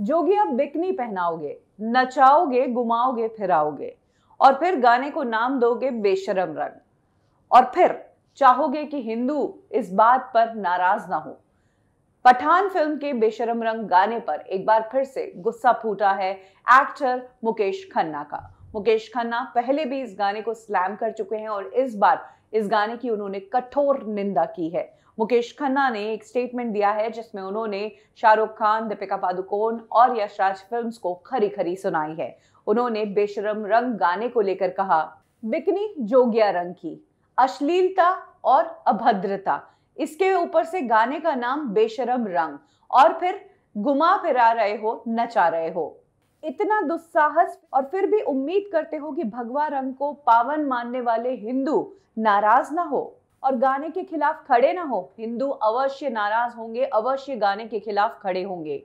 जोगी अब बिकनी पहनाओगे नचाओगे घुमाओगे फिराओगे और फिर गाने को नाम दोगे बेशरम रंग और फिर चाहोगे कि हिंदू इस बात पर नाराज ना हो पठान फिल्म के बेशरम रंग गाने पर एक बार फिर से गुस्सा फूटा है एक्टर मुकेश खन्ना का मुकेश खन्ना पहले भी इस गाने को स्लैम कर चुके हैं और इस बार इस गाने की उन्होंने कठोर निंदा की है मुकेश खन्ना ने एक स्टेटमेंट दिया है जिसमें उन्होंने शाहरुख खान दीपिका पादुकोण और यशराज फिल्म्स फिल्म को खरी खरी सुनाई है उन्होंने बेशरम रंग गाने को लेकर कहा बिकनी जोगिया रंग की अश्लीलता और अभद्रता इसके ऊपर से गाने का नाम बेशरम रंग और फिर गुमा फिरा रहे हो नचा रहे हो इतना दुस्साहस और फिर भी उम्मीद करते हो कि भगवा रंग को पावन मानने वाले हिंदू नाराज ना हो और गाने के खिलाफ खड़े ना हो हिंदू अवश्य नाराज होंगे अवश्य गाने के खिलाफ खड़े होंगे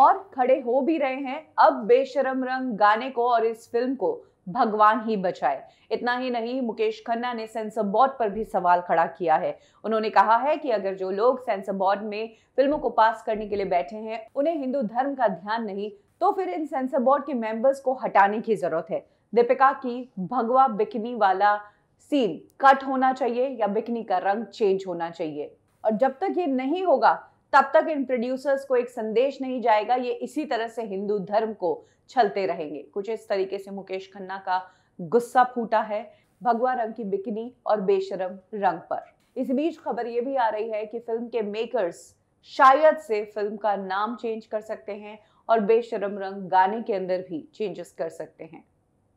और खड़े हो भी रहे हैं अब बेशरम रंग गाने को और इस फिल्म को भगवान ही बचाए इतना ही नहीं मुकेश खन्ना ने सेंसर बोर्ड पर भी सवाल खड़ा किया है उन्होंने कहा है कि अगर जो लोग सेंसर बोर्ड में फिल्मों को पास करने के लिए बैठे हैं उन्हें हिंदू धर्म का ध्यान नहीं तो फिर इन सेंसर बोर्ड के मेंबर्स को हटाने की जरूरत है दीपिका की भगवा बिकनी वाला सीन कट होना चाहिए या बिकनी का रंग चेंज होना चाहिए और जब तक ये नहीं होगा तब तक इन प्रोड्यूसर्स को एक संदेश नहीं जाएगा ये इसी तरह से हिंदू धर्म को छलते रहेंगे कुछ इस तरीके से मुकेश खन्ना का गुस्सा फूटा है भगवा रंग की बिकनी और बेशरम रंग पर इस बीच खबर ये भी आ रही है कि फिल्म के मेकर्स शायद से फिल्म का नाम चेंज कर सकते हैं और बेशरम रंग गाने के अंदर भी चेंजेस कर सकते हैं